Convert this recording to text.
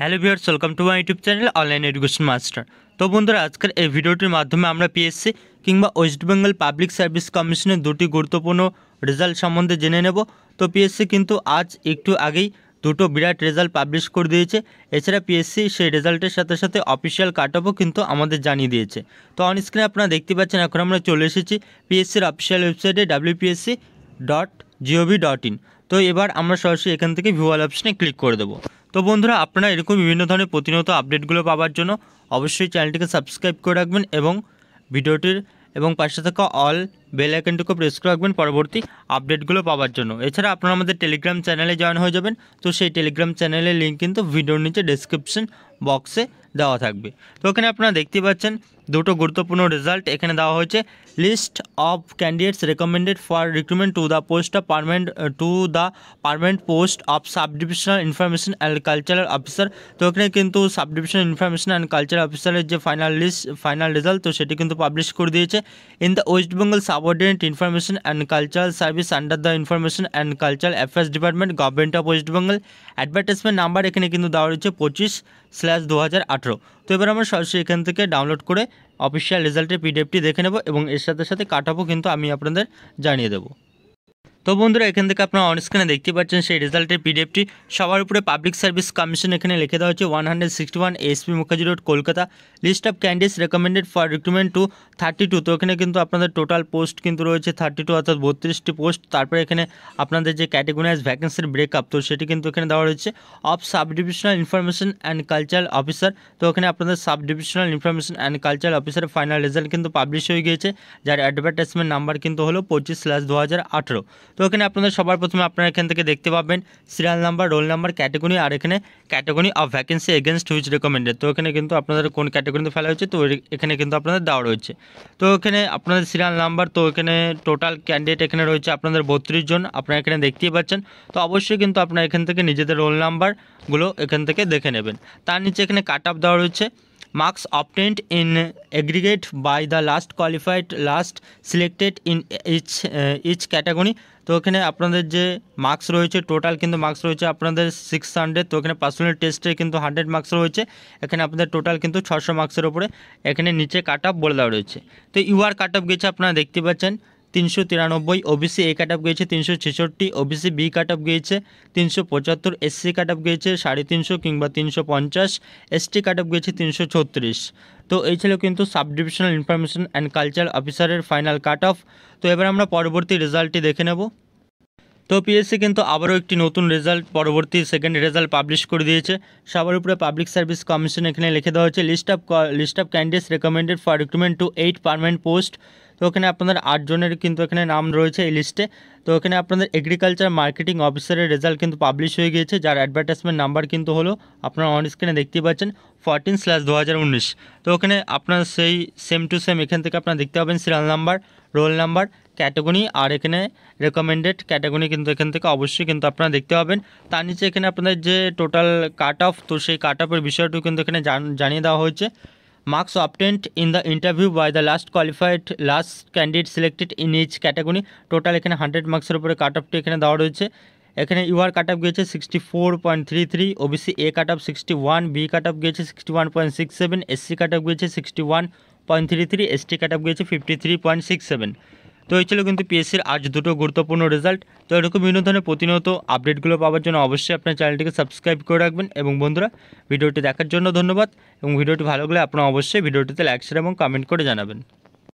hello viewers welcome to my YouTube channel online education master তো বন্ধুরা আজকের এই ভিডিওটির মাধ্যমে আমরা পিএসসি কিংবা ওয়েস্ট বেঙ্গল পাবলিক সার্ভিস কমিশনের দুটি গুরুত্বপূর্ণ রেজাল্ট সম্বন্ধে জেনে নেব তো পিএসসি কিন্তু আজ একটু আগেই দুটো বিরাট রেজাল্ট পাবলিশ করে দিয়েছে এছাড়া পিএসসি সেই রেজাল্টের সাথে সাথে অফিসিয়াল কাট অফও কিন্তু আমাদের জানিয়ে দিয়েছে তো অন স্ক্রিনে আপনারা দেখতে পাচ্ছেন এখন আমরা চলে এসেছি পিএসসির অফিসিয়াল ওয়েবসাইটে WBPSC dot GOV dot in তো এবার আমরা সরাসরি এখান থেকে ভিউয়াল অপশানে ক্লিক করে দেবো তো বন্ধুরা আপনারা এরকম বিভিন্ন ধরনের প্রতিনিয়ত আপডেটগুলো পাওয়ার জন্য অবশ্যই চ্যানেলটিকে সাবস্ক্রাইব করে রাখবেন এবং ভিডিওটির এবং পাশে থাকা অল বেল আইকনটিকে প্রেস করে রাখবেন পরবর্তী আপডেটগুলো পাওয়ার জন্য এছাড়া আপনারা আমাদের টেলিগ্রাম চ্যানেলে জয়েন হয়ে যাবেন তো সেই টেলিগ্রাম চ্যানেলের লিঙ্ক কিন্তু ভিডিওর নিচে ডেসক্রিপশন বক্সে দেওয়া থাকবে তো ওখানে আপনারা দেখতে পাচ্ছেন দুটো গুরুত্বপূর্ণ রেজাল্ট এখানে দেওয়া হয়েছে list of candidates recommended for recruitment to the post of permanent to the permanent post of sub divisional information and cultural officer তো এখানে কিন্তু sub divisional information and cultural অফিসারের যে ফাইনাল লিস্ট ফাইনাল রেজাল্ট তো সেটি কিন্তু publish করে দিয়েছে in the West Bengal subordinate information and cultural service under the information and cultural affairs department government of West Bengal advertisement number এখানে কিন্তু দেওয়া রয়েছে পঁচিশ স্ল্যাশ দু হাজার আঠেরো তো এবার আমরা সরাসরি এখান থেকে ডাউনলোড করে অফিসিয়াল রেজাল্টের পিডিএফটি দেখে নেব এবং এর সাথে সাথে কাটাবো কিন্তু আমি আপনাদের জানিয়ে দেবো তো বন্ধুরা এখান থেকে আপনারা অনস্ক্রিনে দেখতে পাচ্ছেন সেই রেজাল্টের পিডিএফটি সবার উপরে পাবলিক সার্ভিস কমিশন এখানে লিখে দেওয়া হচ্ছে one hundred sixty one SP Mukherjee road Kolkata list of candidates recommended for recruitment two thirty two তো এখানে কিন্তু আপনাদের টোটাল পোস্ট কিন্তু রয়েছে থার্টি টু অর্থাৎ বত্রিশটি পোস্ট তারপরে এখানে আপনাদের যে ক্যাটেগোরাইজ ভ্যাকেন্সির ব্রেকআপ তো সেটি কিন্তু এখানে দেওয়া রয়েছে of sub divisional information and cultural officer তো এখানে আপনাদের sub divisional information and cultural অফিসারের ফাইনাল রেজাল্ট কিন্তু পাবলিশ হয়ে গিয়েছে যার অ্যাডভার্টাইজমেন্ট নাম্বার কিন্তু হলো পঁচিশ স্ল্যাশ দু হাজার আঠেরো তো এখানে আপনাদের সবার প্রথমে আপনারা এখান থেকে দেখতে পাবেন serial number roll number category আর এখানে category of vacancy against which recommended তো এখানে কিন্তু আপনাদের কোন ক্যাটাগরিতে ফেলা হয়েছে তো এখানে কিন্তু আপনাদের দেওয়া রয়েছে তো এখানে আপনাদের সিরিয়াল নাম্বার তো এখানে টোটাল ক্যান্ডিডেট এখানে রয়েছে আপনাদের বত্রিশ জন আপনারা এখানে দেখতেই পাচ্ছেন তো অবশ্যই কিন্তু আপনারা এখান থেকে নিজেদের রোল নাম্বারগুলো এখান থেকে দেখে নেবেন তার নিচে এখানে কাট আপ দেওয়া রয়েছে marks obtained in aggregate by the last qualified last selected in each each category তো এখানে আপনাদের যে মার্কস রয়েছে টোটাল কিন্তু মার্কস রয়েছে আপনাদের সিক্স হান্ড্রেড তো এখানে পার্সোনাল টেস্টে কিন্তু হান্ড্রেড মার্কস রয়েছে এখানে আপনাদের টোটাল কিন্তু ছশো মার্কসের ওপরে এখানে নিচে কাট অফ বলে দেওয়া রয়েছে তো ইউআর কাট অফ গেছে আপনারা দেখতে পাচ্ছেন তিনশো তিরানব্বই ওবিসি এ কাট অফ গিয়েছে তিনশো ছেষট্টি ওবিসি বি কাট অফ গিয়েছে তিনশো পঁচাত্তর এসসি কাট অফ গিয়েছে সাড়ে তিনশো কিংবা তিনশো পঞ্চাশ এসটি কাট অফ গিয়েছে তিনশো ছত্রিশ তো এই ছিল কিন্তু sub divisional information and culture অফিসারের ফাইনাল কাট অফ তো এবার আমরা পরবর্তী রেজাল্টটি দেখে নেব তো পিএসসি কিন্তু আবারও একটি নতুন রেজাল্ট পরবর্তী সেকেন্ড রেজাল্ট পাবলিশ করে দিয়েছে সবার উপরে পাবলিক সার্ভিস কমিশন এখানে লিখে দেওয়া হয়েছে list of list of candidates recommended for recruitment to eight permanent post তো ওখানে আপনাদের আটজনের কিন্তু এখানে নাম রয়েছে এই লিস্টে তো এখানে আপনাদের এগ্রিকালচার মার্কেটিং অফিসারের রেজাল্ট কিন্তু পাবলিশ হয়ে গিয়েছে যার অ্যাডভার্টাইজমেন্ট নাম্বার কিন্তু হলো আপনারা অন স্ক্রিনে দেখতে পাচ্ছেন ফরটিন স্ল্যাশ দু তো ওখানে আপনার সেই সেম টু সেম এখান থেকে আপনারা দেখতে পাবেন serial number roll number category আর এখানে রেকমেন্ডেড ক্যাটাগরি কিন্তু এখান থেকে অবশ্যই কিন্তু আপনারা দেখতে পাবেন তার নিচে এখানে আপনাদের যে টোটাল কাট অফ তো সেই কাট অফের বিষয়টিও কিন্তু এখানে জানিয়ে দেওয়া হয়েছে marks obtained in the interview by the last qualified last candidate selected in each category total এখানে হান্ড্রেড এর উপরে কাট অফটি এখানে দেওয়া রয়েছে এখানে ইউআর কাট অফ গিয়েছে sixty four point three three O B C A cut off sixty one B cut off গিয়েছে sixty one point six seven SC cut off গিয়েছে sixty one point three three ST cut off গিয়েছে fifty three point six seven তো এই ছিল কিন্তু পিএসসির আজ দুটো গুরুত্বপূর্ণ রেজাল্ট তো এরকম বিভিন্ন ধরনের প্রতিনিয়ত আপডেটগুলো পাওয়ার জন্য অবশ্যই আপনার চ্যানেলটিকে সাবস্ক্রাইব করে রাখবেন এবং বন্ধুরা ভিডিওটি দেখার জন্য ধন্যবাদ এবং ভিডিওটি ভালো লাগলে আপনারা অবশ্যই ভিডিওটিতে লাইক শেয়ার এবং কমেন্ট করে জানাবেন